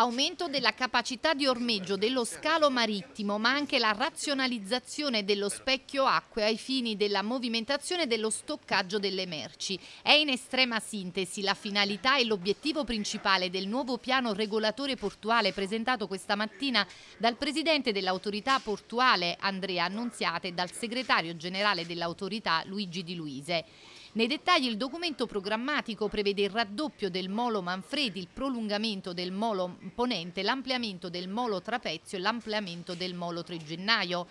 Aumento della capacità di ormeggio dello scalo marittimo, ma anche la razionalizzazione dello specchio acque ai fini della movimentazione e dello stoccaggio delle merci. È in estrema sintesi la finalità e l'obiettivo principale del nuovo piano regolatore portuale presentato questa mattina dal presidente dell'autorità portuale Andrea Annunziate e dal segretario generale dell'autorità Luigi Di Luise. Nei dettagli il documento programmatico prevede il raddoppio del molo Manfredi, il prolungamento del molo Ponente, l'ampliamento del molo Trapezio e l'ampliamento del molo 3 gennaio.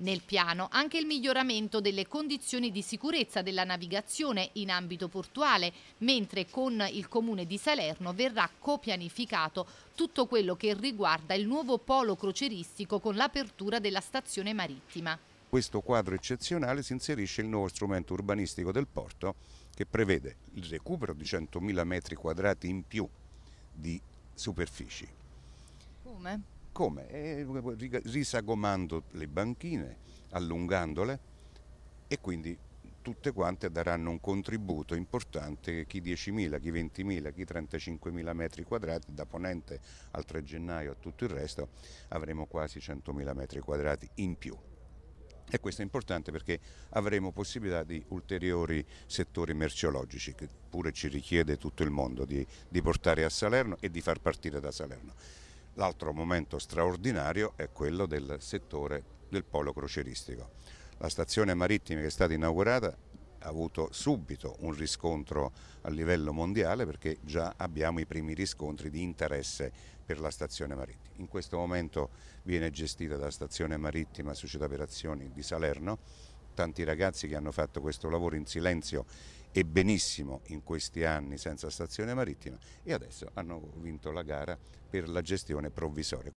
Nel piano anche il miglioramento delle condizioni di sicurezza della navigazione in ambito portuale, mentre con il comune di Salerno verrà copianificato tutto quello che riguarda il nuovo polo croceristico con l'apertura della stazione marittima questo quadro eccezionale si inserisce il nuovo strumento urbanistico del porto che prevede il recupero di 100.000 metri quadrati in più di superfici. Come? Come? Eh, risagomando le banchine, allungandole e quindi tutte quante daranno un contributo importante, chi 10.000, chi 20.000, chi 35.000 metri quadrati, da ponente al 3 gennaio a tutto il resto avremo quasi 100.000 metri quadrati in più. E questo è importante perché avremo possibilità di ulteriori settori merceologici che pure ci richiede tutto il mondo di, di portare a Salerno e di far partire da Salerno. L'altro momento straordinario è quello del settore del polo croceristico. La stazione marittima che è stata inaugurata avuto subito un riscontro a livello mondiale perché già abbiamo i primi riscontri di interesse per la stazione marittima. In questo momento viene gestita da Stazione Marittima Società per Azioni di Salerno, tanti ragazzi che hanno fatto questo lavoro in silenzio e benissimo in questi anni senza stazione marittima e adesso hanno vinto la gara per la gestione provvisoria.